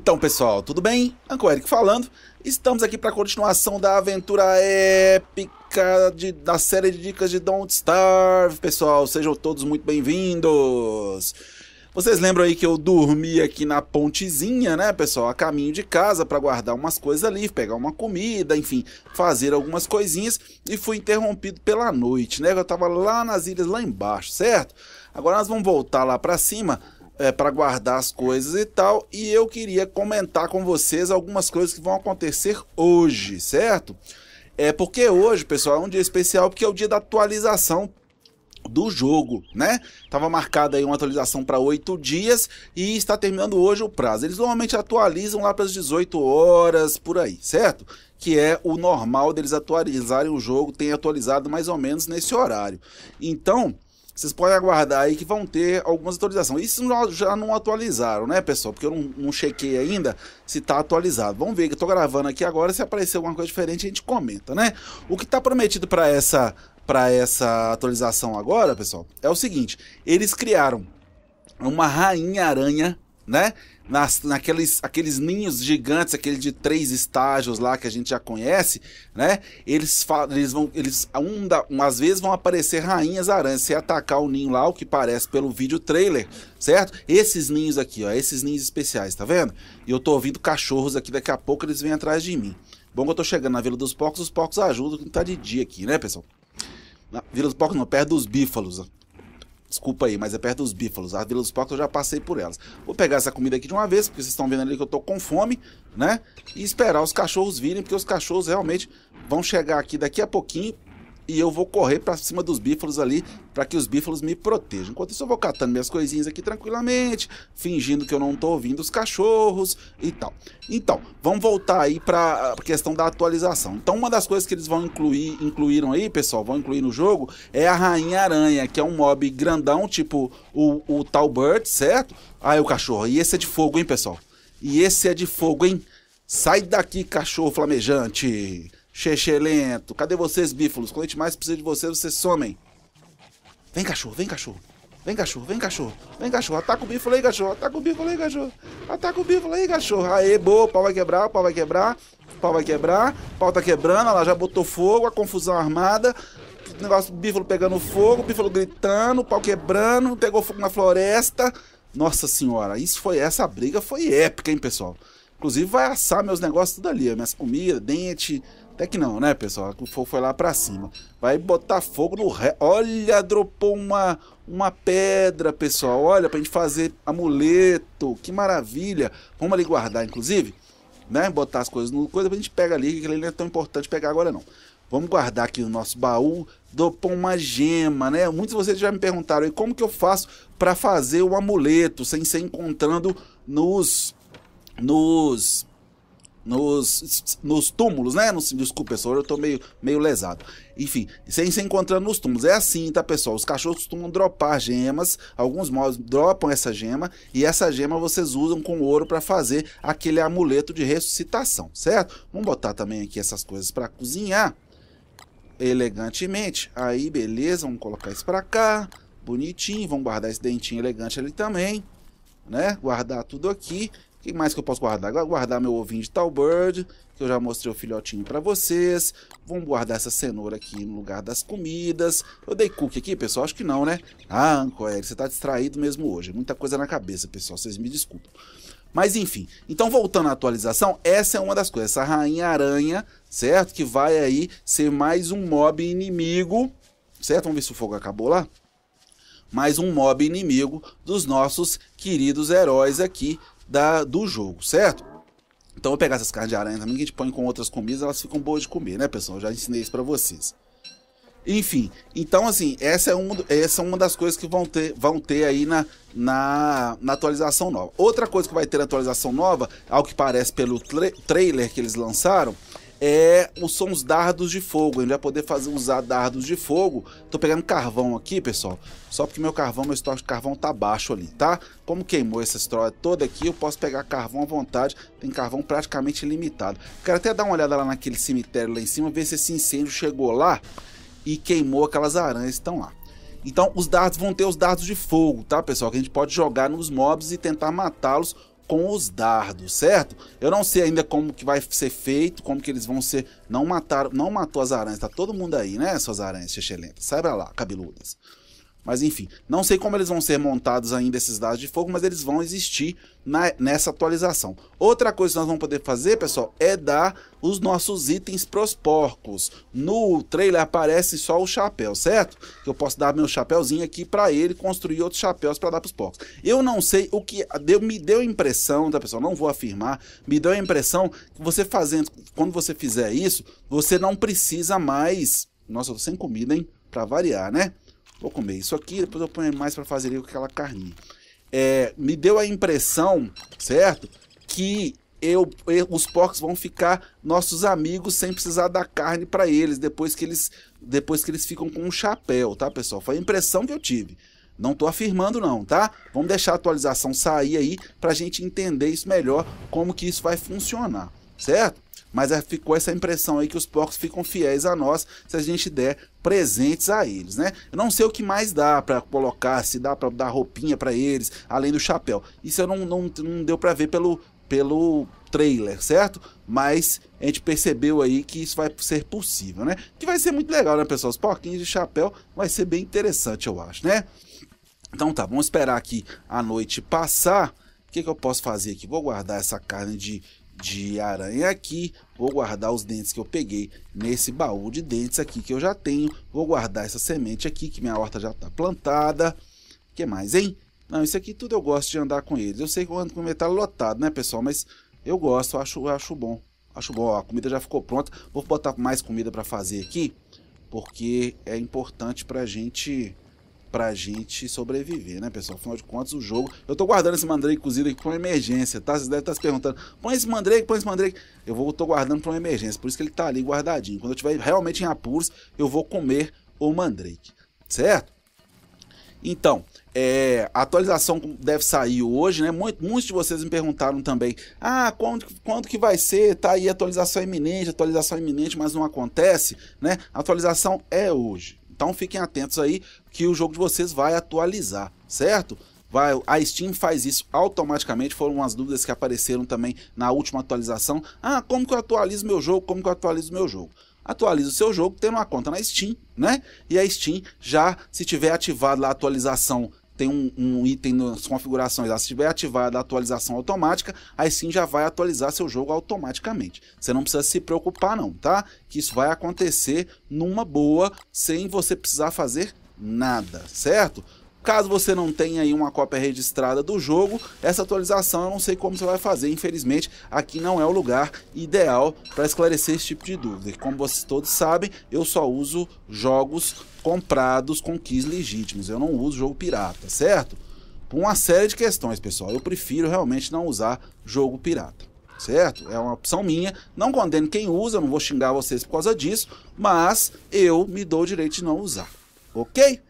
Então, pessoal, tudo bem? Anco é Eric falando. Estamos aqui para a continuação da aventura épica de, da série de dicas de Don't Starve, pessoal. Sejam todos muito bem-vindos. Vocês lembram aí que eu dormi aqui na pontezinha, né, pessoal? A caminho de casa para guardar umas coisas ali, pegar uma comida, enfim, fazer algumas coisinhas e fui interrompido pela noite, né? Eu tava lá nas ilhas lá embaixo, certo? Agora nós vamos voltar lá para cima é, para guardar as coisas e tal. E eu queria comentar com vocês algumas coisas que vão acontecer hoje, certo? É porque hoje, pessoal, é um dia especial porque é o dia da atualização do jogo, né? Tava marcada aí uma atualização para oito dias e está terminando hoje o prazo. Eles normalmente atualizam lá para as 18 horas por aí, certo? Que é o normal deles atualizarem o jogo, tem atualizado mais ou menos nesse horário. Então, vocês podem aguardar aí que vão ter algumas atualizações. Isso já não atualizaram, né, pessoal? Porque eu não, não chequei ainda se tá atualizado. Vamos ver, que eu tô gravando aqui agora, se aparecer alguma coisa diferente a gente comenta, né? O que tá prometido para essa para essa atualização agora, pessoal, é o seguinte: eles criaram uma rainha aranha né? Nas, naqueles aqueles ninhos gigantes, aquele de três estágios lá que a gente já conhece, né? Eles falam, eles vão, eles um da, um, às vezes vão aparecer rainhas aranhas se atacar o ninho lá, o que parece pelo vídeo trailer, certo? Esses ninhos aqui, ó, esses ninhos especiais, tá vendo? E eu tô ouvindo cachorros aqui, daqui a pouco eles vêm atrás de mim. Bom que eu tô chegando na Vila dos Porcos, os porcos ajudam, que tá de dia aqui, né, pessoal? Na Vila dos Porcos não, perto dos bífalos, Desculpa aí, mas é perto dos bífalos. As Vilas dos Porcos eu já passei por elas. Vou pegar essa comida aqui de uma vez, porque vocês estão vendo ali que eu tô com fome, né? E esperar os cachorros virem, porque os cachorros realmente vão chegar aqui daqui a pouquinho e eu vou correr para cima dos bífalos ali para que os bífalos me protejam. Enquanto isso, eu vou catando minhas coisinhas aqui tranquilamente, fingindo que eu não tô ouvindo os cachorros e tal. Então, vamos voltar aí para a ah, questão da atualização. Então, uma das coisas que eles vão incluir, incluíram aí, pessoal, vão incluir no jogo, é a Rainha Aranha, que é um mob grandão, tipo o, o Talbert, certo? Ah, é o cachorro. E esse é de fogo, hein, pessoal? E esse é de fogo, hein? Sai daqui, cachorro flamejante! lento, Cadê vocês, bífalos? Quando a gente mais precisa de vocês, vocês somem. Vem, cachorro, vem, cachorro. Vem, cachorro, vem, cachorro. Vem, cachorro. Ataca o bífalo aí, cachorro. Ataca o bífalo aí, cachorro. Ataca o bífalo aí, cachorro. Aê, boa. O pau vai quebrar, o pau vai quebrar. O pau vai quebrar. O pau tá quebrando. Ela já botou fogo. A confusão armada. O negócio do bífalo pegando fogo. O bífalo gritando. O pau quebrando. Pegou fogo na floresta. Nossa senhora. Isso foi... Essa briga foi épica, hein, pessoal. Inclusive vai assar meus negócios tudo ali. Minhas comidas, dente... Até que não, né, pessoal? O fogo foi lá pra cima. Vai botar fogo no ré. Olha, dropou uma, uma pedra, pessoal. Olha, pra gente fazer amuleto. Que maravilha. Vamos ali guardar, inclusive. Né? Botar as coisas no coisa, a gente pega ali, que ele não é tão importante pegar agora, não. Vamos guardar aqui o nosso baú. Dropou uma gema, né? Muitos de vocês já me perguntaram aí como que eu faço para fazer o amuleto sem ser encontrando nos. Nos nos, nos túmulos, né? Nos, desculpa, pessoal, eu tô meio, meio lesado. Enfim, sem se encontrando nos túmulos. É assim, tá, pessoal? Os cachorros costumam dropar gemas, alguns mods dropam essa gema, e essa gema vocês usam com ouro para fazer aquele amuleto de ressuscitação, certo? Vamos botar também aqui essas coisas para cozinhar elegantemente. Aí, beleza, vamos colocar isso para cá, bonitinho, vamos guardar esse dentinho elegante ali também, né? Guardar tudo aqui o que mais que eu posso guardar? Guardar meu ovinho de Talbird, que eu já mostrei o filhotinho para vocês. Vamos guardar essa cenoura aqui no lugar das comidas. Eu dei cookie aqui, pessoal? Acho que não, né? Ah, Ancoel, você tá distraído mesmo hoje. Muita coisa na cabeça, pessoal. Vocês me desculpem. Mas enfim, então voltando à atualização, essa é uma das coisas. Essa rainha aranha, certo? Que vai aí ser mais um mob inimigo, certo? Vamos ver se o fogo acabou lá mais um mob inimigo dos nossos queridos heróis aqui, da, do jogo, certo? Então eu vou pegar essas carnes de aranha também, que a gente põe com outras comidas, elas ficam boas de comer, né, pessoal? Eu já ensinei isso pra vocês. Enfim, então assim, essa é, um, essa é uma das coisas que vão ter, vão ter aí na, na, na atualização nova. Outra coisa que vai ter na atualização nova, ao que parece pelo tra trailer que eles lançaram, é, são os dardos de fogo. A gente vai poder fazer, usar dardos de fogo. Tô pegando carvão aqui, pessoal. Só porque meu carvão, meu estoque de carvão tá baixo ali, tá? Como queimou essa história toda aqui, eu posso pegar carvão à vontade. Tem carvão praticamente ilimitado. Quero até dar uma olhada lá naquele cemitério lá em cima, ver se esse incêndio chegou lá e queimou aquelas aranhas que estão lá. Então, os dardos vão ter os dardos de fogo, tá, pessoal? Que a gente pode jogar nos mobs e tentar matá-los com os dardos, certo? Eu não sei ainda como que vai ser feito, como que eles vão ser. Não mataram, não matou as aranhas, tá todo mundo aí, né, suas aranhas, excelente. Sai pra lá, cabeludas. Mas enfim, não sei como eles vão ser montados ainda esses dados de fogo, mas eles vão existir na, nessa atualização. Outra coisa que nós vamos poder fazer, pessoal, é dar os nossos itens pros porcos. No trailer aparece só o chapéu, certo? Que eu posso dar meu chapéuzinho aqui para ele construir outros chapéus para dar pros porcos. Eu não sei o que deu, me deu a impressão, tá pessoal? Não vou afirmar, me deu a impressão que você fazendo, quando você fizer isso, você não precisa mais. Nossa, eu tô sem comida, hein? Para variar, né? Vou comer isso aqui, depois eu ponho mais para fazer com aquela carninha. É, me deu a impressão, certo? Que eu, eu, os porcos vão ficar nossos amigos sem precisar dar carne para eles depois que eles depois que eles ficam com um chapéu, tá, pessoal? Foi a impressão que eu tive. Não tô afirmando não, tá? Vamos deixar a atualização sair aí pra gente entender isso melhor, como que isso vai funcionar, certo? Mas é, ficou essa impressão aí que os porcos ficam fiéis a nós se a gente der presentes a eles, né? Eu não sei o que mais dá para colocar, se dá para dar roupinha para eles, além do chapéu. Isso eu não, não, não deu para ver pelo, pelo trailer, certo? Mas a gente percebeu aí que isso vai ser possível, né? Que vai ser muito legal, né, pessoal? Os porquinhos de chapéu vai ser bem interessante, eu acho, né? Então tá, vamos esperar aqui a noite passar. O que, que eu posso fazer aqui? Vou guardar essa carne de de aranha aqui. Vou guardar os dentes que eu peguei nesse baú de dentes aqui que eu já tenho. Vou guardar essa semente aqui, que minha horta já está plantada. O que mais, hein? Não, isso aqui tudo eu gosto de andar com eles. Eu sei que eu ando com metal lotado, né, pessoal? Mas eu gosto, eu acho, eu acho bom. Acho bom, Ó, a comida já ficou pronta. Vou botar mais comida para fazer aqui, porque é importante para a gente pra gente sobreviver, né, pessoal? Afinal de contas, o jogo... Eu tô guardando esse Mandrake cozido aqui pra uma emergência, tá? Vocês devem estar tá se perguntando, põe esse Mandrake, põe esse Mandrake. Eu vou, tô guardando pra uma emergência, por isso que ele tá ali guardadinho. Quando eu tiver realmente em apuros, eu vou comer o Mandrake, certo? Então, é, a atualização deve sair hoje, né? Muito, muitos de vocês me perguntaram também: ah, quando, quando que vai ser? Tá aí atualização iminente, atualização iminente, mas não acontece, né? A atualização é hoje. Então fiquem atentos aí que o jogo de vocês vai atualizar, certo? Vai, a Steam faz isso automaticamente, foram umas dúvidas que apareceram também na última atualização. Ah, como que eu atualizo meu jogo? Como que eu atualizo meu jogo? atualiza o seu jogo tendo uma conta na Steam, né? E a Steam já, se tiver ativado lá a atualização tem um, um item nas configurações, se tiver ativada a atualização automática, aí sim já vai atualizar seu jogo automaticamente. Você não precisa se preocupar não, tá? Que isso vai acontecer numa boa, sem você precisar fazer nada, certo? Caso você não tenha aí uma cópia registrada do jogo, essa atualização eu não sei como você vai fazer, infelizmente aqui não é o lugar ideal para esclarecer esse tipo de dúvida. Como vocês todos sabem, eu só uso jogos comprados com keys legítimos. Eu não uso jogo pirata, certo? Por uma série de questões, pessoal. Eu prefiro realmente não usar jogo pirata, certo? É uma opção minha. Não condeno quem usa, não vou xingar vocês por causa disso, mas eu me dou o direito de não usar, ok?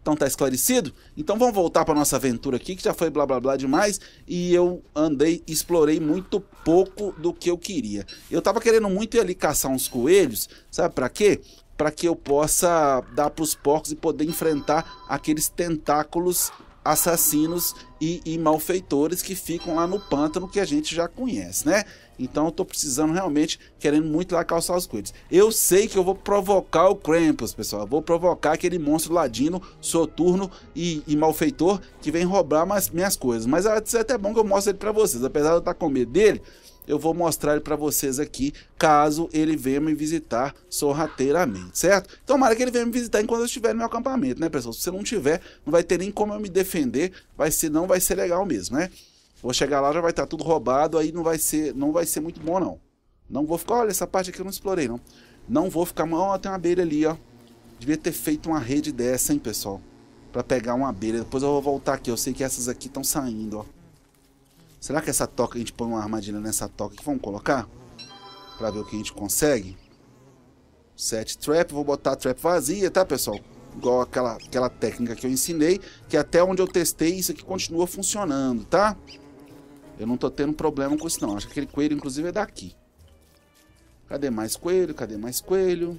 Então tá esclarecido? Então vamos voltar para nossa aventura aqui, que já foi blá blá blá demais, e eu andei, explorei muito pouco do que eu queria. Eu tava querendo muito ir ali caçar uns coelhos, sabe para quê? para que eu possa dar para os porcos e poder enfrentar aqueles tentáculos assassinos e, e, malfeitores que ficam lá no pântano que a gente já conhece, né? Então eu tô precisando realmente, querendo muito lá calçar os coelhos. Eu sei que eu vou provocar o Krampus, pessoal. Eu vou provocar aquele monstro ladino, soturno e, e malfeitor que vem roubar mais, minhas coisas. Mas é até bom que eu mostre ele pra vocês. Apesar de eu estar tá com medo dele, eu vou mostrar ele para vocês aqui, caso ele venha me visitar sorrateiramente, certo? Tomara que ele venha me visitar enquanto eu estiver no meu acampamento, né, pessoal? Se você não tiver, não vai ter nem como eu me defender, vai ser, não vai ser legal mesmo, né? Vou chegar lá, já vai estar tá tudo roubado, aí não vai ser, não vai ser muito bom, não. Não vou ficar, olha, essa parte aqui eu não explorei, não. Não vou ficar, ó, tem uma abelha ali, ó. Devia ter feito uma rede dessa, hein, pessoal? Pra pegar uma abelha. Depois eu vou voltar aqui, eu sei que essas aqui estão saindo, ó. Será que essa toca, a gente põe uma armadilha nessa toca aqui? Vamos colocar? Pra ver o que a gente consegue. Set trap, vou botar trap vazia, tá, pessoal? Igual aquela, aquela técnica que eu ensinei, que é até onde eu testei, isso aqui continua funcionando, tá? Eu não tô tendo problema com isso, não. Acho que aquele coelho, inclusive, é daqui. Cadê mais coelho? Cadê mais coelho?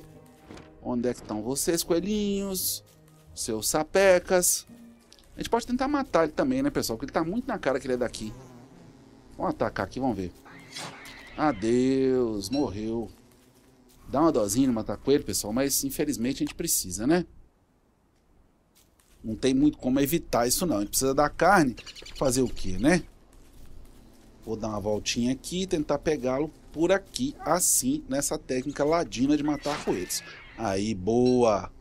Onde é que estão vocês, coelhinhos? Seus sapecas. A gente pode tentar matar ele também, né, pessoal? Porque ele tá muito na cara que ele é daqui. Vamos atacar aqui, vamos ver. Adeus, morreu. Dá uma dozinha no matar coelho, pessoal, mas infelizmente a gente precisa, né? Não tem muito como evitar isso não. A gente precisa da carne. Fazer o que, né? Vou dar uma voltinha aqui e tentar pegá-lo por aqui, assim, nessa técnica ladina de matar coelhos. Aí, boa!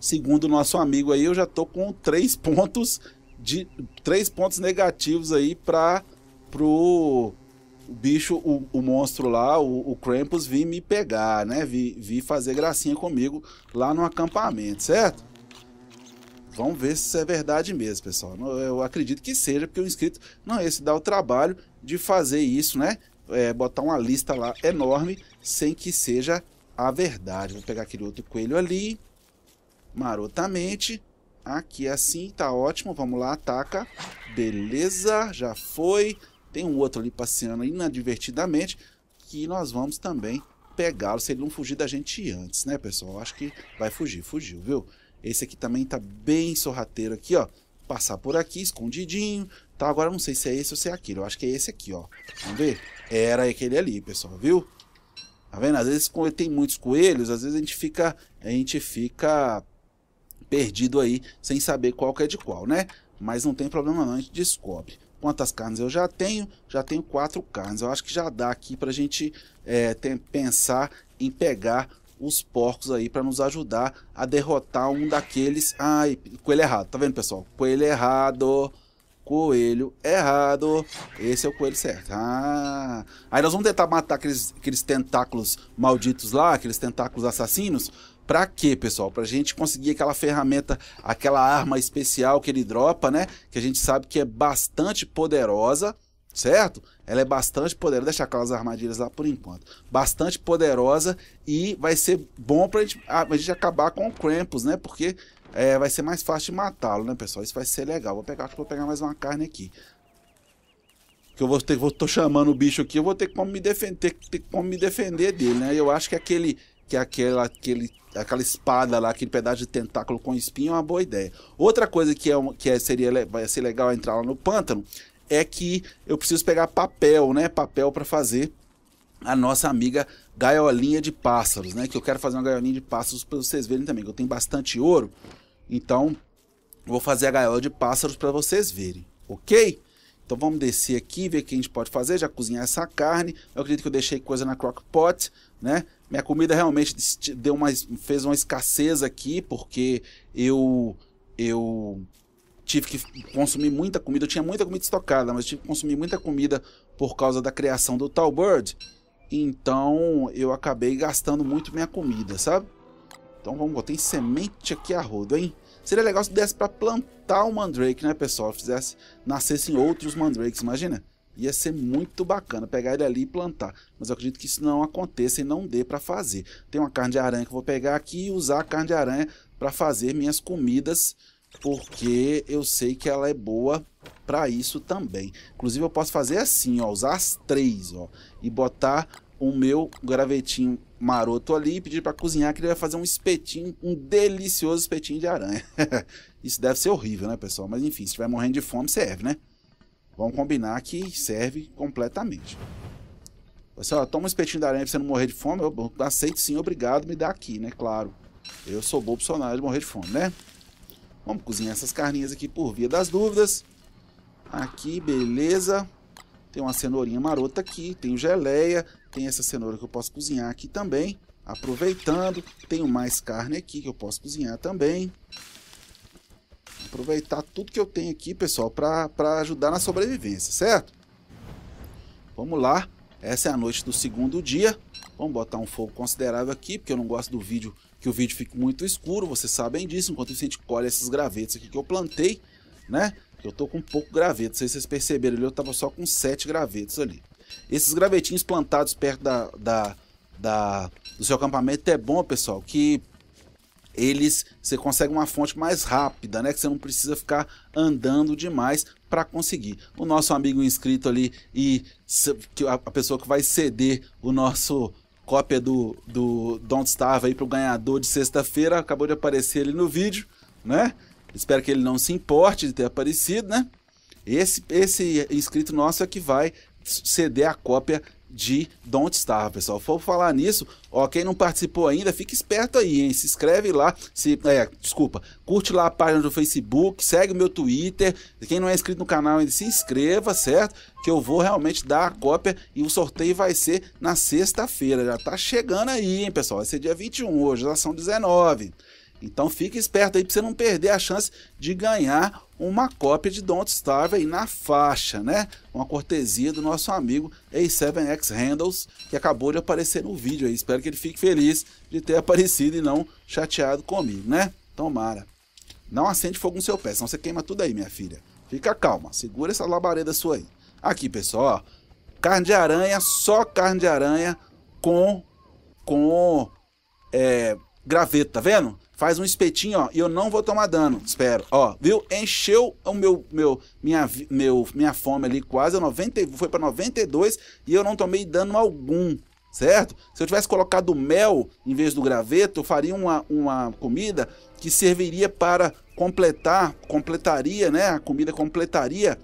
Segundo o nosso amigo aí, eu já tô com três pontos de três pontos negativos aí para pro bicho, o, o monstro lá, o, o Krampus, vir me pegar, né? Vir fazer gracinha comigo lá no acampamento, certo? Vamos ver se isso é verdade mesmo, pessoal. Eu acredito que seja, porque o inscrito... Não, esse dá o trabalho de fazer isso, né? É, botar uma lista lá enorme, sem que seja a verdade. Vou pegar aquele outro coelho ali, marotamente. Aqui é assim, tá ótimo. Vamos lá, ataca. Beleza, já foi tem um outro ali passeando inadvertidamente, que nós vamos também pegá-lo se ele não fugir da gente antes, né, pessoal? Acho que vai fugir, fugiu, viu? Esse aqui também tá bem sorrateiro aqui, ó. Passar por aqui, escondidinho, tá? Agora não sei se é esse ou se é aquele. Eu acho que é esse aqui, ó. Vamos ver? Era aquele ali, pessoal, viu? Tá vendo? Às vezes tem muitos coelhos, às vezes a gente fica, a gente fica perdido aí, sem saber qual que é de qual, né? Mas não tem problema não, a gente descobre quantas carnes eu já tenho, já tenho quatro carnes. Eu acho que já dá aqui para a gente é, pensar em pegar os porcos aí para nos ajudar a derrotar um daqueles. Ai, coelho errado, tá vendo pessoal? Coelho errado, coelho errado. Esse é o coelho certo. Ah, aí nós vamos tentar matar aqueles, aqueles tentáculos malditos lá, aqueles tentáculos assassinos para quê, pessoal? Para a gente conseguir aquela ferramenta, aquela arma especial que ele dropa, né? Que a gente sabe que é bastante poderosa, certo? Ela é bastante poderosa. Deixa aquelas armadilhas lá por enquanto. Bastante poderosa e vai ser bom para a gente acabar com o Krampus, né? Porque é, vai ser mais fácil de matá-lo, né, pessoal? Isso vai ser legal. Vou pegar, acho que vou pegar mais uma carne aqui. Que eu vou ter, vou tô chamando o bicho aqui, eu vou ter como me defender, ter como me defender dele, né? Eu acho que aquele que aquela, aquele, aquela espada lá, aquele pedaço de tentáculo com espinho é uma boa ideia. Outra coisa que, é, que é, seria, vai ser legal entrar lá no pântano é que eu preciso pegar papel, né? Papel para fazer a nossa amiga gaiolinha de pássaros, né? Que eu quero fazer uma gaiolinha de pássaros para vocês verem também, que eu tenho bastante ouro. Então, vou fazer a gaiola de pássaros para vocês verem, ok? Então vamos descer aqui, ver o que a gente pode fazer, já cozinhar essa carne. Eu acredito que eu deixei coisa na crock pot, né? minha comida realmente deu uma, fez uma escassez aqui, porque eu, eu tive que consumir muita comida. Eu tinha muita comida estocada, mas tive que consumir muita comida por causa da criação do Talbird. Então eu acabei gastando muito minha comida, sabe? Então vamos botar em semente aqui a rodo, hein? Seria legal se desse para plantar o um Mandrake, né, pessoal? fizesse, nascessem outros Mandrakes, imagina? Ia ser muito bacana pegar ele ali e plantar. Mas eu acredito que isso não aconteça e não dê para fazer. Tem uma carne de aranha que eu vou pegar aqui e usar a carne de aranha para fazer minhas comidas, porque eu sei que ela é boa para isso também. Inclusive eu posso fazer assim, ó, usar as três, ó, e botar o meu gravetinho maroto ali e pedir para cozinhar que ele vai fazer um espetinho, um delicioso espetinho de aranha. isso deve ser horrível, né, pessoal? Mas enfim, se estiver morrendo de fome, serve, né? Vamos combinar que serve completamente. Você, ó, toma um espetinho da aranha pra você não morrer de fome. Eu aceito sim, obrigado, me dá aqui, né? Claro. Eu sou bolsonaro de morrer de fome, né? Vamos cozinhar essas carninhas aqui por via das dúvidas. Aqui, beleza. Tem uma cenourinha marota aqui, tem geleia, tem essa cenoura que eu posso cozinhar aqui também. Aproveitando, tenho mais carne aqui que eu posso cozinhar também aproveitar tudo que eu tenho aqui, pessoal, para ajudar na sobrevivência, certo? Vamos lá. Essa é a noite do segundo dia. Vamos botar um fogo considerável aqui, porque eu não gosto do vídeo, que o vídeo fique muito escuro, vocês sabem disso. Enquanto isso, a gente colhe esses gravetos aqui que eu plantei, né? Eu tô com pouco graveto, não sei se vocês perceberam ali, eu tava só com sete gravetos ali. Esses gravetinhos plantados perto da, da, da do seu acampamento é bom, pessoal, que eles você consegue uma fonte mais rápida, né? Que você não precisa ficar andando demais para conseguir. O nosso amigo inscrito ali e a pessoa que vai ceder o nosso cópia do, do Don't Starve aí para o ganhador de sexta-feira acabou de aparecer ali no vídeo, né? Espero que ele não se importe de ter aparecido, né? Esse, esse inscrito nosso é que vai ceder a cópia de Don't Starve, pessoal. For falar nisso, ó, quem não participou ainda, fica esperto aí, hein? Se inscreve lá, se, é, desculpa, curte lá a página do Facebook, segue o meu Twitter. Quem não é inscrito no canal ainda, se inscreva, certo? Que eu vou realmente dar a cópia e o sorteio vai ser na sexta-feira. Já tá chegando aí, hein, pessoal? Vai ser dia 21 hoje, já são 19. Então fique esperto aí para você não perder a chance de ganhar uma cópia de Don't Starve aí na faixa, né? Uma cortesia do nosso amigo A7X Handles, que acabou de aparecer no vídeo aí. Espero que ele fique feliz de ter aparecido e não chateado comigo, né? Tomara. Não acende fogo no seu pé, senão você queima tudo aí, minha filha. Fica calma, segura essa labareda sua aí. Aqui, pessoal, ó, carne de aranha, só carne de aranha com com é, graveto, tá vendo? Faz um espetinho, ó, e eu não vou tomar dano, espero. Ó, viu? Encheu o meu, meu, minha, meu, minha fome ali quase, 90, foi pra 92 e eu não tomei dano algum, certo? Se eu tivesse colocado mel em vez do graveto, eu faria uma, uma comida que serviria para completar, completaria, né? A comida completaria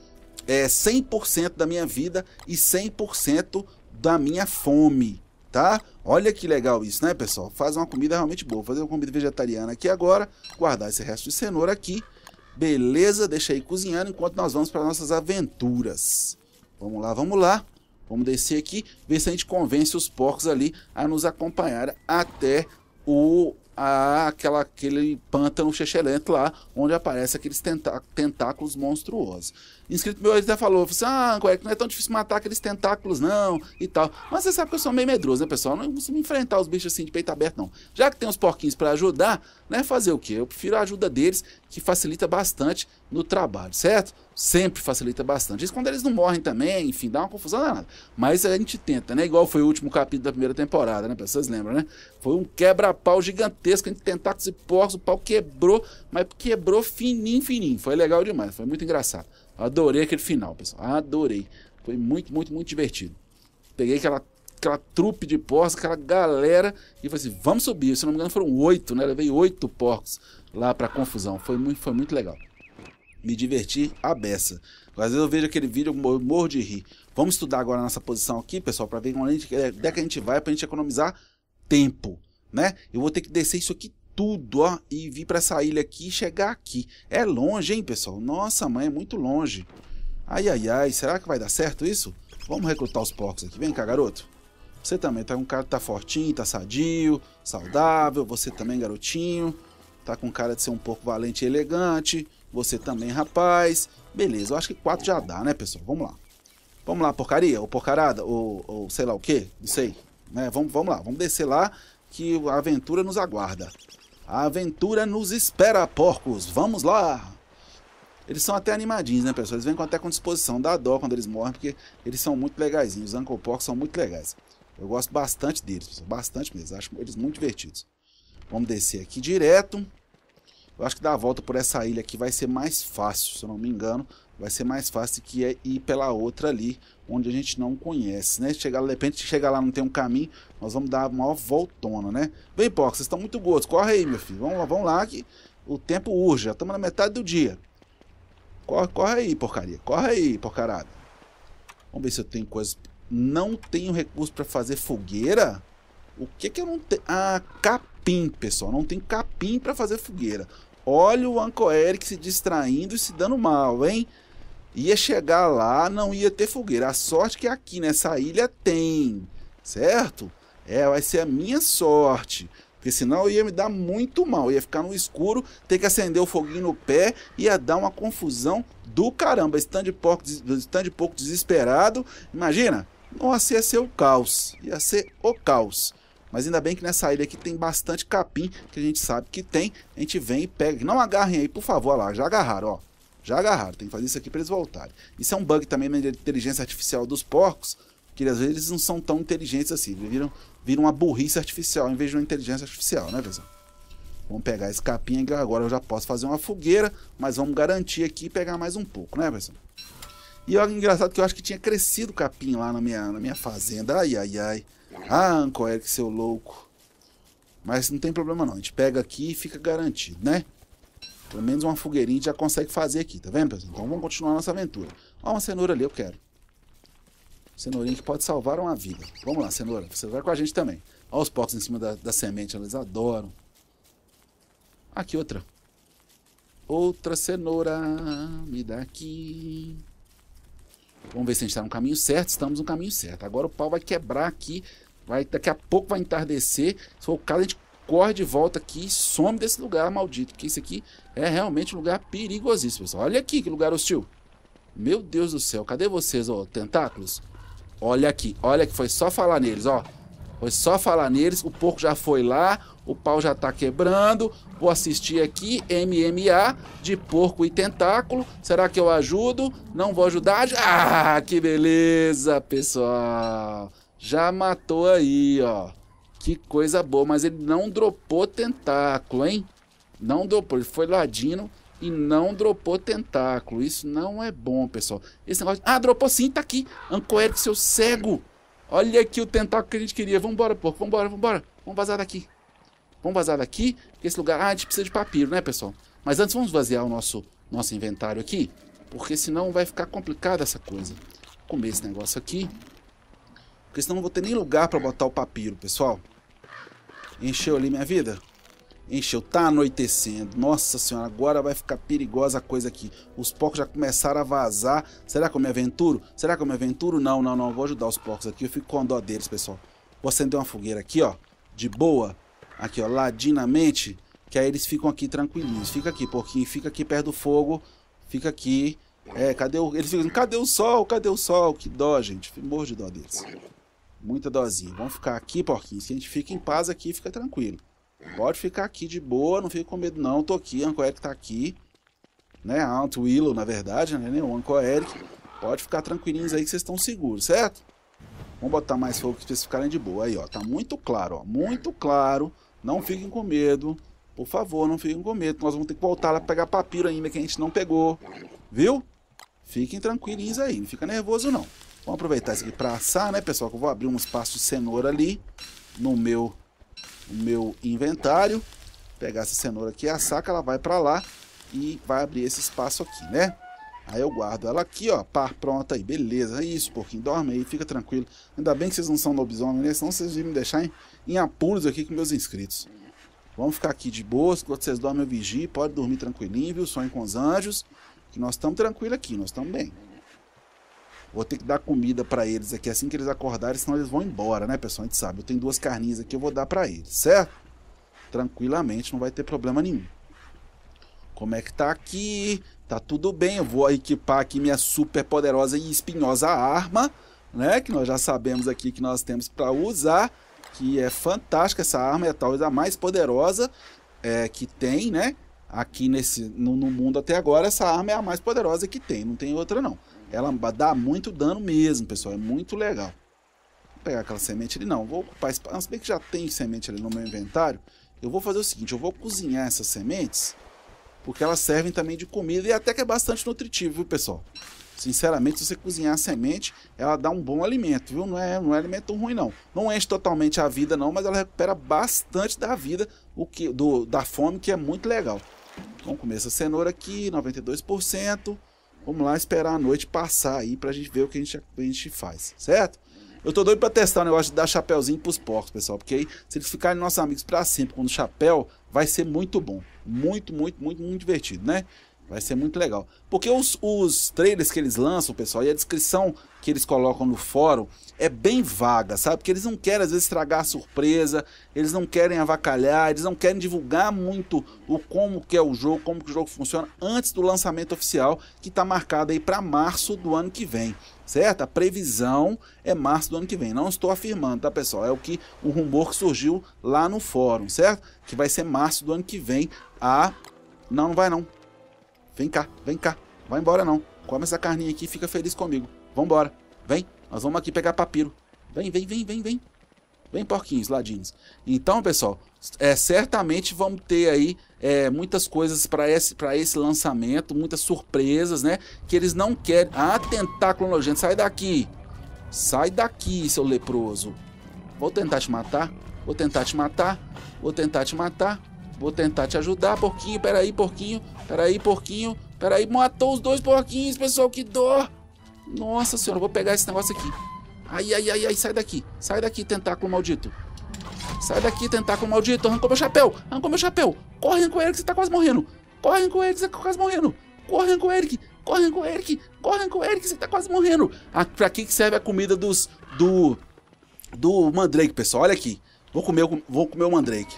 é, 100% da minha vida e 100% da minha fome, tá? Olha que legal isso, né, pessoal? Faz uma comida realmente boa. Fazer uma comida vegetariana aqui agora, guardar esse resto de cenoura aqui. Beleza, deixa aí cozinhando enquanto nós vamos para nossas aventuras. Vamos lá, vamos lá. Vamos descer aqui, ver se a gente convence os porcos ali a nos acompanhar até o a, aquela, aquele pântano chechelento lá, onde aparece aqueles tentá tentáculos monstruosos inscrito meu até falou, assim, ah, Cueca, não é tão difícil matar aqueles tentáculos, não, e tal. Mas você sabe que eu sou meio medroso, né, pessoal? Não consigo enfrentar os bichos assim de peito aberto, não. Já que tem os porquinhos para ajudar, né, fazer o quê? Eu prefiro a ajuda deles, que facilita bastante no trabalho, certo? Sempre facilita bastante. Isso quando eles não morrem também, enfim, dá uma confusão danada. Mas a gente tenta, né? Igual foi o último capítulo da primeira temporada, né? Vocês lembram, né? Foi um quebra-pau gigantesco entre tentáculos e porcos, o pau quebrou, mas quebrou fininho, fininho. Foi legal demais, foi muito engraçado. Adorei aquele final, pessoal. Adorei. Foi muito, muito, muito divertido. Peguei aquela, aquela trupe de porcos, aquela galera, e falei assim: vamos subir. Se não me engano, foram oito, né? Levei oito porcos lá pra confusão. Foi muito, foi muito legal. Me diverti a beça. Às vezes eu vejo aquele vídeo, eu morro de rir. Vamos estudar agora nossa posição aqui, pessoal, para ver é, onde é que a gente vai, pra gente economizar tempo, né? Eu vou ter que descer isso aqui tudo, ó, e vir para essa ilha aqui e chegar aqui. É longe, hein, pessoal? Nossa, mãe, é muito longe. Ai, ai, ai, será que vai dar certo isso? Vamos recrutar os porcos aqui. Vem cá, garoto. Você também tá com um cara que tá fortinho, tá sadio, saudável. Você também, garotinho. Tá com cara de ser um pouco valente e elegante. Você também, rapaz. Beleza, eu acho que quatro já dá, né, pessoal? Vamos lá. Vamos lá, porcaria, ou porcarada, ou, ou sei lá o que, não sei. Né? Vamos, vamos lá, vamos descer lá que a aventura nos aguarda. A aventura nos espera, porcos. Vamos lá! Eles são até animadinhos, né, pessoal? Eles vêm até com disposição. Dá dó quando eles morrem, porque eles são muito legaisinhos. Os Uncle Porcos são muito legais. Eu gosto bastante deles, pessoal. Bastante mesmo. Acho eles muito divertidos. Vamos descer aqui direto. Eu acho que dar a volta por essa ilha aqui vai ser mais fácil, se eu não me engano. Vai ser mais fácil que é ir pela outra ali, onde a gente não conhece, né? Chegar, de repente, chegar lá não tem um caminho, nós vamos dar a maior voltona, né? Vem, Pox, vocês estão muito gordos. Corre aí, meu filho. Vamos lá, vamos lá que o tempo urge. Já estamos na metade do dia. Corre, corre aí, porcaria. Corre aí, porcarada. Vamos ver se eu tenho coisas... Não tenho recurso para fazer fogueira? O que que eu não tenho? Ah, capa capim, pessoal. Não tem capim para fazer fogueira. Olha o Anko Eric se distraindo e se dando mal, hein? Ia chegar lá, não ia ter fogueira. A sorte que aqui nessa ilha tem, certo? É, vai ser a minha sorte. Porque senão eu ia me dar muito mal. Eu ia ficar no escuro, ter que acender o foguinho no pé, ia dar uma confusão do caramba. Stand pouco, stand pouco desesperado. Imagina, nossa, ia ser o caos. Ia ser o caos. Mas ainda bem que nessa ilha aqui tem bastante capim, que a gente sabe que tem. A gente vem e pega. Não agarrem aí, por favor, lá, já agarraram, ó. Já agarraram, tem que fazer isso aqui para eles voltarem. Isso é um bug também na inteligência artificial dos porcos, que às vezes não são tão inteligentes assim. Viram, viram uma burrice artificial em vez de uma inteligência artificial, né, pessoal? Vamos pegar esse capim aqui agora, eu já posso fazer uma fogueira, mas vamos garantir aqui e pegar mais um pouco, né, pessoal? E olha engraçado que eu acho que tinha crescido capim lá na minha, na minha fazenda. Ai, ai, ai. Ah, Anco Eric, seu louco. Mas não tem problema não. A gente pega aqui e fica garantido, né? Pelo menos uma fogueirinha a gente já consegue fazer aqui, tá vendo, pessoal? Então vamos continuar nossa aventura. Ó, uma cenoura ali, eu quero. Cenourinha que pode salvar uma vida. Vamos lá, cenoura. Você vai com a gente também. Olha os porcos em cima da, da semente, elas adoram. Aqui outra. Outra cenoura, me dá aqui. Vamos ver se a gente está no caminho certo. Estamos no caminho certo. Agora o pau vai quebrar aqui. Vai, daqui a pouco vai entardecer. Se for o caso, a gente corre de volta aqui e some desse lugar maldito. Porque isso aqui é realmente um lugar perigosíssimo, pessoal. Olha aqui que lugar hostil. Meu Deus do céu. Cadê vocês, ó, tentáculos? Olha aqui. Olha que foi só falar neles, ó. Foi só falar neles. O porco já foi lá o pau já tá quebrando, vou assistir aqui MMA de porco e tentáculo. Será que eu ajudo? Não vou ajudar. Ah, que beleza, pessoal. Já matou aí, ó. Que coisa boa, mas ele não dropou tentáculo, hein? Não dropou, ele foi ladino e não dropou tentáculo. Isso não é bom, pessoal. Esse negócio... Ah, dropou sim, tá aqui. Ancoeric, seu cego. Olha aqui o tentáculo que a gente queria. Vambora, porco, vambora, vambora. Vamos vazar daqui. Vamos vazar daqui, porque esse lugar... Ah, a gente precisa de papiro, né, pessoal? Mas antes vamos vaziar o nosso, nosso inventário aqui, porque senão vai ficar complicada essa coisa. Vou comer esse negócio aqui, porque senão não vou ter nem lugar para botar o papiro, pessoal. Encheu ali minha vida? Encheu, tá anoitecendo. Nossa senhora, agora vai ficar perigosa a coisa aqui. Os porcos já começaram a vazar. Será que eu me aventuro? Será que eu me aventuro? Não, não, não. Vou ajudar os porcos aqui. Eu fico com dó deles, pessoal. Vou acender uma fogueira aqui, ó. De boa. Aqui, ó, ladinamente, que aí eles ficam aqui tranquilinhos. Fica aqui, porquinho, fica aqui perto do fogo, fica aqui. É, cadê o... Eles ficam assim, cadê o sol? Cadê o sol? Que dó, gente. Morro de dó deles. Muita dozinha. Vamos ficar aqui, porquinho. Se a gente fica em paz aqui, fica tranquilo. Pode ficar aqui de boa, não fica com medo não. Tô aqui, Anco Eric tá aqui. Né, Aunt Willow, na verdade, né, o Anco Eric. Pode ficar tranquilinhos aí que vocês estão seguros, certo? Vamos botar mais fogo para vocês ficarem de boa. Aí, ó, tá muito claro, ó, muito claro. Não fiquem com medo. Por favor, não fiquem com medo. Nós vamos ter que voltar lá para pegar papiro ainda que a gente não pegou. Viu? Fiquem tranquilinhos aí, não fica nervoso não. Vamos aproveitar isso aqui para assar, né, pessoal? Que eu vou abrir um espaço de cenoura ali no meu, no meu inventário. Pegar essa cenoura aqui, assar que ela vai para lá e vai abrir esse espaço aqui, né? Aí eu guardo ela aqui, ó, par, pronta aí, beleza, é isso, porquinho, dorme aí, fica tranquilo. Ainda bem que vocês não são lobisomem, né? Senão vocês iam me deixar em, em apuros aqui com meus inscritos. Vamos ficar aqui de boas, enquanto vocês dormem eu vigio, pode dormir tranquilinho, viu? Sonho com os anjos, que nós estamos tranquilos aqui, nós estamos bem. Vou ter que dar comida para eles aqui assim que eles acordarem, senão eles vão embora, né, pessoal? A gente sabe, eu tenho duas carninhas aqui, eu vou dar para eles, certo? Tranquilamente, não vai ter problema nenhum. Como é que tá aqui? Tá tudo bem, eu vou equipar aqui minha super poderosa e espinhosa arma, né? Que nós já sabemos aqui que nós temos para usar, que é fantástica essa arma, é talvez a mais poderosa é, que tem, né? Aqui nesse, no, no mundo até agora, essa arma é a mais poderosa que tem, não tem outra não. Ela dá muito dano mesmo, pessoal, é muito legal pegar aquela semente ali, não. Vou ocupar espaço. bem que já tem semente ali no meu inventário, eu vou fazer o seguinte: eu vou cozinhar essas sementes porque elas servem também de comida e até que é bastante nutritivo, viu, pessoal? Sinceramente, se você cozinhar a semente, ela dá um bom alimento, viu? Não é, não é alimento ruim, não. Não enche totalmente a vida, não, mas ela recupera bastante da vida, o que do, da fome, que é muito legal. Vamos então, comer essa cenoura aqui, 92%. Vamos lá esperar a noite passar aí para a gente ver o que a gente, a gente faz, certo? Eu tô doido pra testar o negócio de dar chapéuzinho pros porcos, pessoal, porque aí, se eles ficarem nossos amigos pra sempre com o chapéu, vai ser muito bom. Muito, muito, muito, muito divertido, né? Vai ser muito legal. Porque os, os trailers que eles lançam, pessoal, e a descrição que eles colocam no fórum é bem vaga, sabe? Porque eles não querem, às vezes, estragar a surpresa, eles não querem avacalhar, eles não querem divulgar muito o como que é o jogo, como que o jogo funciona antes do lançamento oficial, que está marcado aí para março do ano que vem, certo? A previsão é março do ano que vem. Não estou afirmando, tá, pessoal? É o que o rumor que surgiu lá no fórum, certo? Que vai ser março do ano que vem a... Ah, não, não vai não. Vem cá, vem cá. Vai embora não. Come essa carninha aqui e fica feliz comigo. Vambora. Vem, nós vamos aqui pegar papiro. Vem, vem, vem, vem, vem. Vem, porquinhos, ladinhos. Então, pessoal, é, certamente vamos ter aí é, muitas coisas para esse, pra esse lançamento, muitas surpresas, né? Que eles não querem. Ah, tentáculo nojento, sai daqui. Sai daqui, seu leproso. Vou tentar te matar. Vou tentar te matar. Vou tentar te matar. Vou tentar te ajudar, porquinho. Peraí, porquinho. Peraí, porquinho. Peraí, matou os dois porquinhos, pessoal. Que dor. Nossa senhora, vou pegar esse negócio aqui. Ai, ai, ai, ai, sai daqui. Sai daqui, tentáculo maldito. Sai daqui, tentáculo maldito. Arrancou meu chapéu. Arrancou meu chapéu. Corre com o Eric, você tá quase morrendo. Corre com o Eric, você tá quase morrendo. Corre com o Eric. Corre com o Eric. Corre com o Eric, você tá quase morrendo. Ah, pra que serve a comida dos... Do... Do Mandrake, pessoal. Olha aqui. Vou comer, vou comer o Mandrake.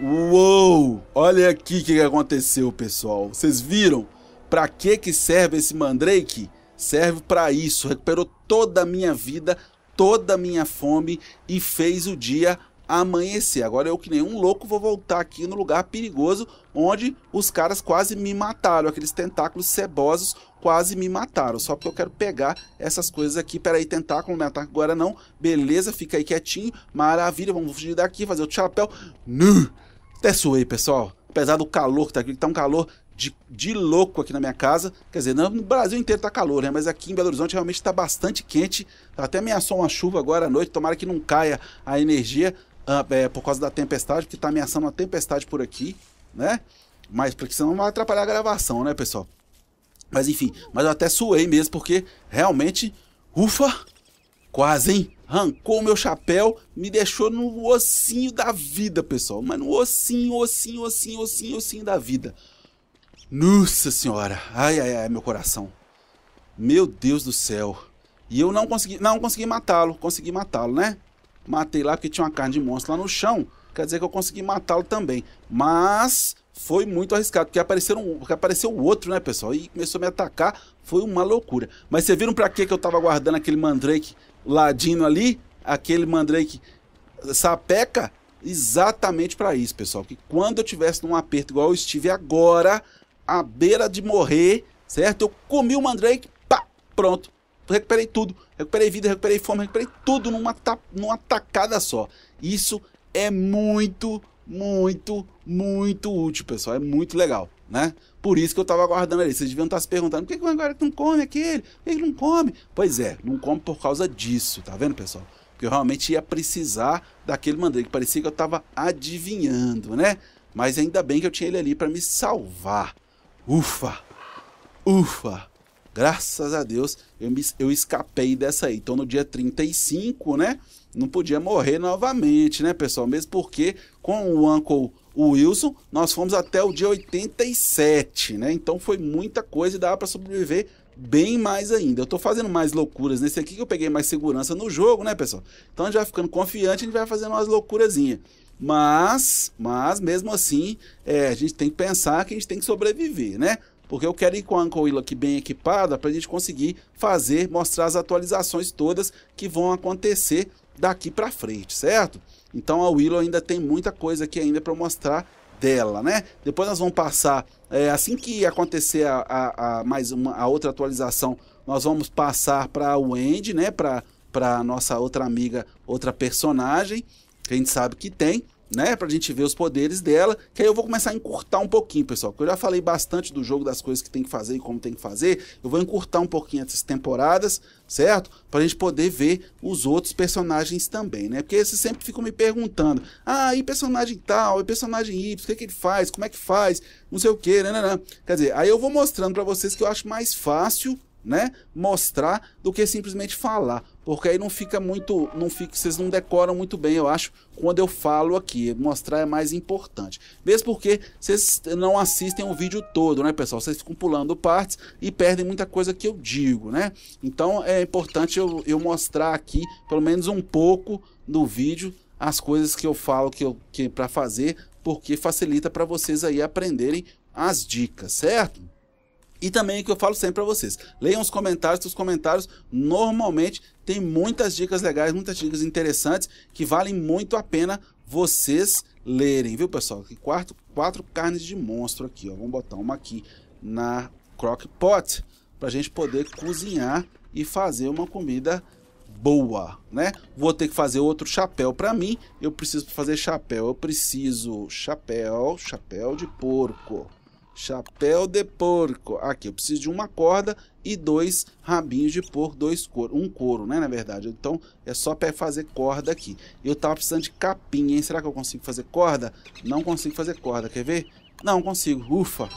Uou! Olha aqui o que aconteceu, pessoal. Vocês viram? Para que que serve esse Mandrake? Serve para isso. Recuperou toda a minha vida, toda a minha fome e fez o dia amanhecer. Agora eu que nenhum louco vou voltar aqui no lugar perigoso onde os caras quase me mataram. Aqueles tentáculos cebosos quase me mataram. Só porque eu quero pegar essas coisas aqui. Peraí, tentáculo, não me é ataca agora não. Beleza, fica aí quietinho. Maravilha, vamos fugir daqui, fazer o chapéu. Até suei, pessoal. Apesar do calor que tá aqui, que tá um calor de, de louco aqui na minha casa. Quer dizer, no Brasil inteiro tá calor, né? Mas aqui em Belo Horizonte realmente está bastante quente. Tá até ameaçou uma chuva agora à noite. Tomara que não caia a energia uh, é, por causa da tempestade, porque tá ameaçando uma tempestade por aqui, né? Mas porque senão vai atrapalhar a gravação, né, pessoal? Mas enfim, mas eu até suei mesmo, porque realmente. Ufa! Quase, hein? arrancou meu chapéu, me deixou no ossinho da vida, pessoal. Mas no ossinho, ossinho, ossinho, ossinho, ossinho da vida. Nossa senhora. Ai, ai, ai, meu coração. Meu Deus do céu. E eu não consegui, não consegui matá-lo. Consegui matá-lo, né? Matei lá porque tinha uma carne de monstro lá no chão. Quer dizer que eu consegui matá-lo também. Mas foi muito arriscado, porque, apareceram, porque apareceu o outro, né, pessoal? E começou a me atacar, foi uma loucura. Mas vocês viram pra que eu tava guardando aquele Mandrake ladino ali, aquele mandrake sapeca, exatamente para isso, pessoal. Que quando eu tivesse num aperto igual eu estive agora, à beira de morrer, certo? Eu comi o mandrake, pá, pronto. Recuperei tudo, recuperei vida, recuperei fome, recuperei tudo numa, numa tacada só. Isso é muito muito, muito útil, pessoal. É muito legal, né? Por isso que eu estava aguardando ali. Vocês deviam estar tá se perguntando: por que, que não come aquele? Por que ele não come? Pois é, não come por causa disso, tá vendo, pessoal? Porque eu realmente ia precisar daquele mandrake. Parecia que eu estava adivinhando, né? Mas ainda bem que eu tinha ele ali para me salvar. Ufa! Ufa! Graças a Deus eu, me, eu escapei dessa aí. Então no dia 35, né? não podia morrer novamente, né, pessoal? Mesmo porque com o Uncle Wilson nós fomos até o dia 87, né? Então foi muita coisa e dava para sobreviver bem mais ainda. Eu tô fazendo mais loucuras nesse aqui que eu peguei mais segurança no jogo, né, pessoal? Então a gente vai ficando confiante, a gente vai fazendo umas loucurazinhas. Mas, mas mesmo assim, é, a gente tem que pensar que a gente tem que sobreviver, né? Porque eu quero ir com a Uncle Will aqui bem equipada para a gente conseguir fazer, mostrar as atualizações todas que vão acontecer daqui para frente, certo? Então a Willow ainda tem muita coisa aqui ainda para mostrar dela, né? Depois nós vamos passar, é, assim que acontecer a, a, a, mais uma a outra atualização, nós vamos passar para o Andy, né? Para para nossa outra amiga, outra personagem que a gente sabe que tem né? Pra gente ver os poderes dela. Que aí eu vou começar a encurtar um pouquinho, pessoal. Porque eu já falei bastante do jogo, das coisas que tem que fazer e como tem que fazer. Eu vou encurtar um pouquinho essas temporadas, certo? Pra gente poder ver os outros personagens também, né? Porque vocês sempre ficam me perguntando. Ah, e personagem tal? E personagem Y? O que, é que ele faz? Como é que faz? Não sei o que, né, né, né? Quer dizer, aí eu vou mostrando pra vocês que eu acho mais fácil né, mostrar do que simplesmente falar porque aí não fica muito, não fica, vocês não decoram muito bem, eu acho, quando eu falo aqui, mostrar é mais importante. Mesmo porque vocês não assistem o vídeo todo, né, pessoal? Vocês ficam pulando partes e perdem muita coisa que eu digo, né? Então é importante eu, eu mostrar aqui, pelo menos um pouco no vídeo, as coisas que eu falo que eu que é para fazer, porque facilita para vocês aí aprenderem as dicas, certo? E também o que eu falo sempre para vocês, leiam os comentários, que os comentários normalmente tem muitas dicas legais, muitas dicas interessantes que valem muito a pena vocês lerem, viu pessoal? Aqui quatro, quatro carnes de monstro aqui, ó. Vamos botar uma aqui na crock pot a gente poder cozinhar e fazer uma comida boa, né? Vou ter que fazer outro chapéu para mim. Eu preciso fazer chapéu, eu preciso chapéu, chapéu de porco. Chapéu de porco. Aqui, eu preciso de uma corda e dois rabinhos de porco, dois couro, um couro, né, na verdade. Então, é só para fazer corda aqui. Eu tava precisando de capinha, hein? Será que eu consigo fazer corda? Não consigo fazer corda, quer ver? Não consigo. Ufa.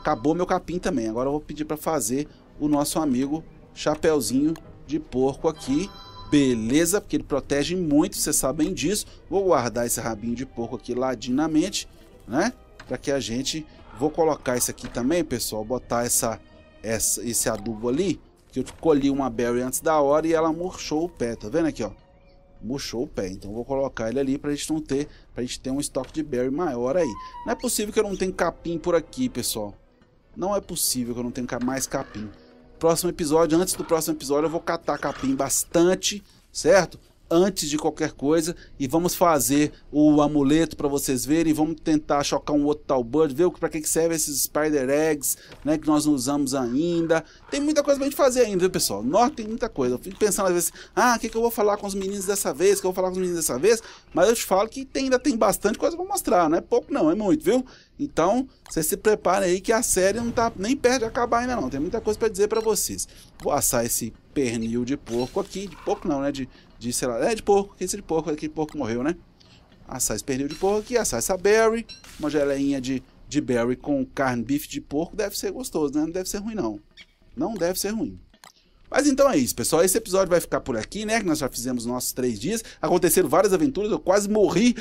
Acabou meu capim também. Agora eu vou pedir para fazer o nosso amigo chapéuzinho de porco aqui. Beleza, porque ele protege muito, vocês sabem disso. Vou guardar esse rabinho de porco aqui ladinamente, né? Para que a gente Vou colocar isso aqui também, pessoal. Botar essa, essa, esse adubo ali. Que eu colhi uma berry antes da hora e ela murchou o pé. Tá vendo aqui, ó? Murchou o pé. Então vou colocar ele ali pra gente não ter... Pra gente ter um estoque de berry maior aí. Não é possível que eu não tenha capim por aqui, pessoal. Não é possível que eu não tenha mais capim. Próximo episódio, antes do próximo episódio, eu vou catar capim bastante, certo? antes de qualquer coisa e vamos fazer o amuleto para vocês verem, vamos tentar chocar um outro tal bird, ver para que, que serve esses spider eggs, né, que nós não usamos ainda. Tem muita coisa pra gente fazer ainda, viu, pessoal? Nós tem muita coisa. Eu fico pensando às vezes, ah, o que, que eu vou falar com os meninos dessa vez? O que eu vou falar com os meninos dessa vez? Mas eu te falo que tem, ainda tem bastante coisa para mostrar, não é pouco não, é muito, viu? Então, vocês se preparem aí que a série não tá nem perto de acabar ainda não. Tem muita coisa para dizer para vocês. Vou assar esse pernil de porco aqui, de pouco não, né, de de, sei lá, é de porco, esse de porco, aquele porco morreu, né? esse pernil de porco aqui, assar essa berry, uma geleinha de, de berry com carne, bife de porco, deve ser gostoso, né? Não deve ser ruim, não. Não deve ser ruim. Mas então é isso, pessoal. Esse episódio vai ficar por aqui, né? Que nós já fizemos nossos três dias. Aconteceram várias aventuras, eu quase morri.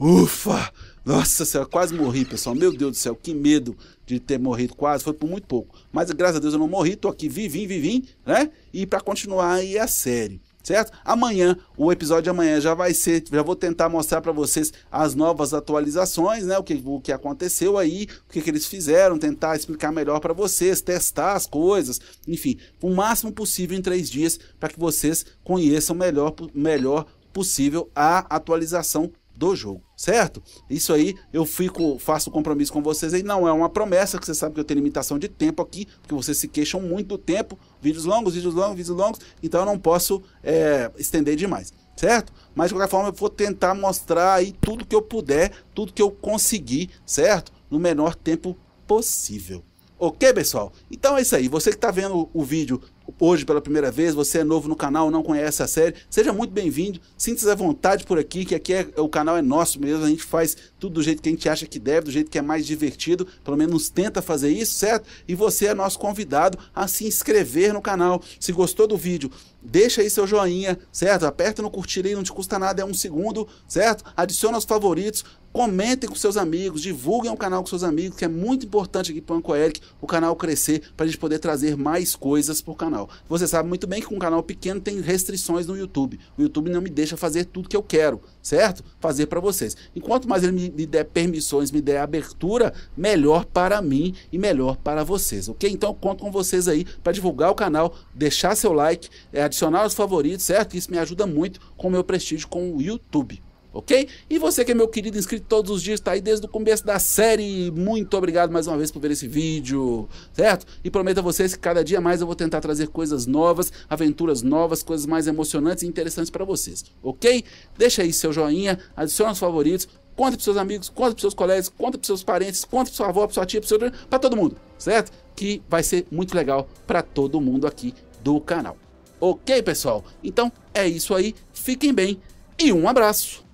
Ufa! Nossa senhora, quase morri, pessoal. Meu Deus do céu, que medo de ter morrido quase. Foi por muito pouco. Mas graças a Deus eu não morri, tô aqui vivim, vivim, né? E para continuar aí a série certo? Amanhã, o episódio de amanhã já vai ser, já vou tentar mostrar para vocês as novas atualizações, né? O que, o que aconteceu aí, o que, que eles fizeram, tentar explicar melhor para vocês, testar as coisas, enfim, o máximo possível em três dias para que vocês conheçam melhor, melhor possível a atualização do jogo, certo? Isso aí eu fico, faço compromisso com vocês aí, não é uma promessa, que você sabe que eu tenho limitação de tempo aqui, porque vocês se queixam muito do tempo, Vídeos longos, vídeos longos, vídeos longos. Então eu não posso é, estender demais, certo? Mas de qualquer forma eu vou tentar mostrar aí tudo que eu puder, tudo que eu conseguir, certo? No menor tempo possível. Ok, pessoal? Então é isso aí. Você que está vendo o vídeo hoje pela primeira vez, você é novo no canal, não conhece a série, seja muito bem-vindo, sinta-se à vontade por aqui, que aqui é, é, o canal é nosso mesmo, a gente faz tudo do jeito que a gente acha que deve, do jeito que é mais divertido, pelo menos tenta fazer isso, certo? E você é nosso convidado a se inscrever no canal. Se gostou do vídeo, deixa aí seu joinha, certo? Aperta no curtir aí, não te custa nada, é um segundo, certo? Adiciona os favoritos, comentem com seus amigos, divulguem o canal com seus amigos, que é muito importante aqui para o Eric o canal crescer, para a gente poder trazer mais coisas para o canal. Você sabe muito bem que com um canal pequeno tem restrições no YouTube. O YouTube não me deixa fazer tudo que eu quero, certo? Fazer para vocês. Enquanto mais ele me, me der permissões, me der abertura, melhor para mim e melhor para vocês, ok? Então conto com vocês aí para divulgar o canal, deixar seu like, é, adicionar os favoritos, certo? Isso me ajuda muito com o meu prestígio com o YouTube ok? E você que é meu querido inscrito todos os dias, está aí desde o começo da série, muito obrigado mais uma vez por ver esse vídeo, certo? E prometo a vocês que cada dia mais eu vou tentar trazer coisas novas, aventuras novas, coisas mais emocionantes e interessantes para vocês, ok? Deixa aí seu joinha, adiciona os favoritos, conta para seus amigos, conta para seus colegas, conta para seus parentes, conta para sua avó, para sua tia, para seu... todo mundo, certo? Que vai ser muito legal para todo mundo aqui do canal. Ok, pessoal? Então é isso aí, fiquem bem e um abraço!